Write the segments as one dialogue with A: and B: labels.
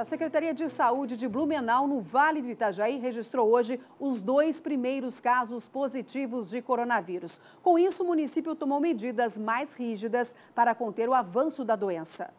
A: a Secretaria de Saúde de Blumenau, no Vale do Itajaí, registrou hoje os dois primeiros casos positivos de coronavírus. Com isso, o município tomou medidas mais rígidas para conter o avanço da doença.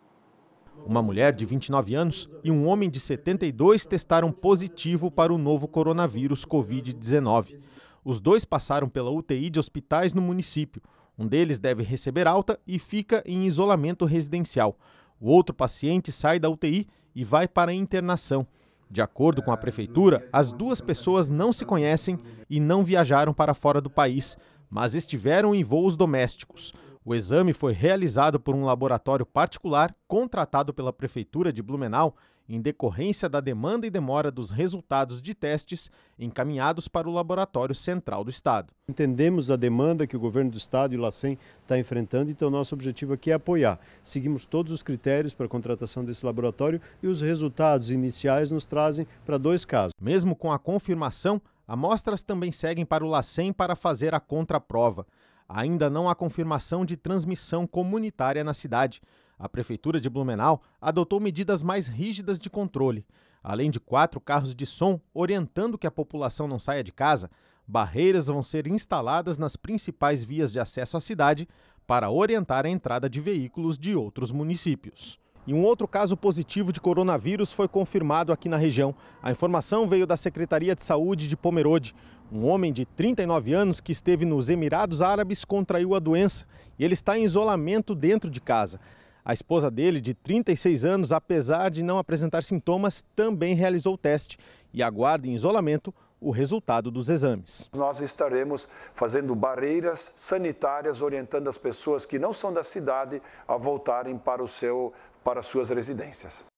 B: Uma mulher de 29 anos e um homem de 72 testaram positivo para o novo coronavírus Covid-19. Os dois passaram pela UTI de hospitais no município. Um deles deve receber alta e fica em isolamento residencial. O outro paciente sai da UTI e vai para a internação. De acordo com a prefeitura, as duas pessoas não se conhecem e não viajaram para fora do país, mas estiveram em voos domésticos. O exame foi realizado por um laboratório particular contratado pela Prefeitura de Blumenau em decorrência da demanda e demora dos resultados de testes encaminhados para o Laboratório Central do Estado. Entendemos a demanda que o governo do Estado e o LACEN está enfrentando, então nosso objetivo aqui é apoiar. Seguimos todos os critérios para a contratação desse laboratório e os resultados iniciais nos trazem para dois casos. Mesmo com a confirmação, amostras também seguem para o LACEN para fazer a contraprova ainda não há confirmação de transmissão comunitária na cidade. A Prefeitura de Blumenau adotou medidas mais rígidas de controle. Além de quatro carros de som orientando que a população não saia de casa, barreiras vão ser instaladas nas principais vias de acesso à cidade para orientar a entrada de veículos de outros municípios. E um outro caso positivo de coronavírus foi confirmado aqui na região. A informação veio da Secretaria de Saúde de Pomerode. Um homem de 39 anos que esteve nos Emirados Árabes contraiu a doença e ele está em isolamento dentro de casa. A esposa dele, de 36 anos, apesar de não apresentar sintomas, também realizou o teste e aguarda em isolamento o resultado dos exames.
A: Nós estaremos fazendo barreiras sanitárias, orientando as pessoas que não são da cidade a voltarem para, o seu, para suas residências.